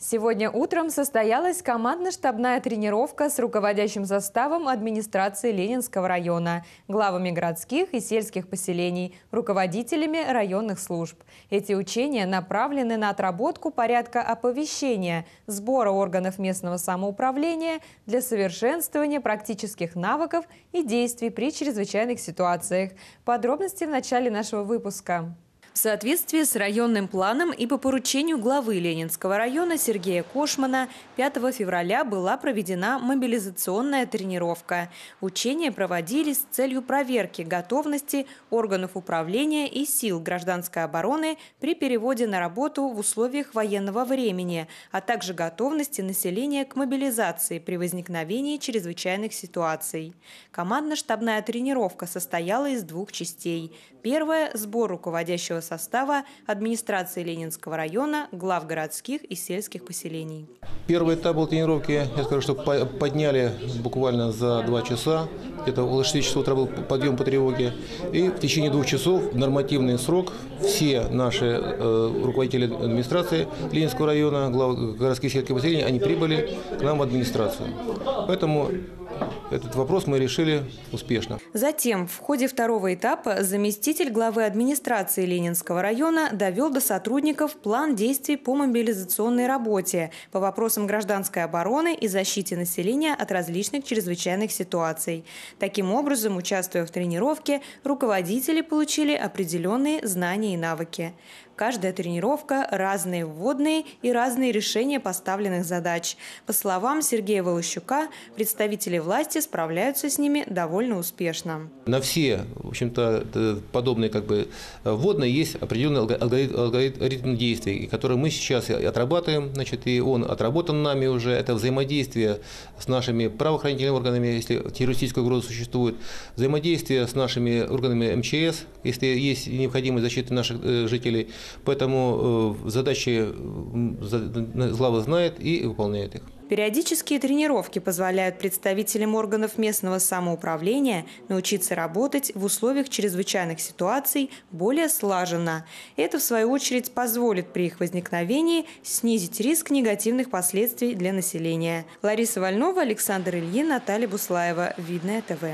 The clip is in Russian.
Сегодня утром состоялась командно-штабная тренировка с руководящим составом администрации Ленинского района, главами городских и сельских поселений, руководителями районных служб. Эти учения направлены на отработку порядка оповещения, сбора органов местного самоуправления для совершенствования практических навыков и действий при чрезвычайных ситуациях. Подробности в начале нашего выпуска. В соответствии с районным планом и по поручению главы Ленинского района Сергея Кошмана 5 февраля была проведена мобилизационная тренировка. Учения проводились с целью проверки готовности органов управления и сил гражданской обороны при переводе на работу в условиях военного времени, а также готовности населения к мобилизации при возникновении чрезвычайных ситуаций. Командно-штабная тренировка состояла из двух частей. Первая – сбор руководящего рабочего состава администрации Ленинского района, глав городских и сельских поселений. Первый этап был тренировки, я скажу, что подняли буквально за два часа, Это то около 6 часов утра был подъем по тревоге. И в течение двух часов нормативный срок все наши э, руководители администрации Ленинского района, главы городских сетки поселения, они прибыли к нам в администрацию. Поэтому этот вопрос мы решили успешно. Затем в ходе второго этапа заместитель главы администрации Ленинского района довел до сотрудников план действий по мобилизационной работе по вопросам вопросам гражданской обороны и защите населения от различных чрезвычайных ситуаций. Таким образом, участвуя в тренировке, руководители получили определенные знания и навыки. Каждая тренировка – разные вводные и разные решения поставленных задач. По словам Сергея Волощука, представители власти справляются с ними довольно успешно. На все, в общем-то, э, подобные как бы э, вводные есть определенный алгоритм, алгоритм действий, который мы сейчас отрабатываем, значит, и он отработан нами уже. Это взаимодействие с нашими правоохранительными органами, если террористическая угроза существует, взаимодействие с нашими органами МЧС, если есть необходимость защиты наших э, жителей, Поэтому э, задачи э, Злава знает и выполняет их. Периодические тренировки позволяют представителям органов местного самоуправления научиться работать в условиях чрезвычайных ситуаций более слаженно. Это, в свою очередь, позволит при их возникновении снизить риск негативных последствий для населения. Лариса Вольнова, Александр Ильин, Наталья Буслаева. Видное ТВ.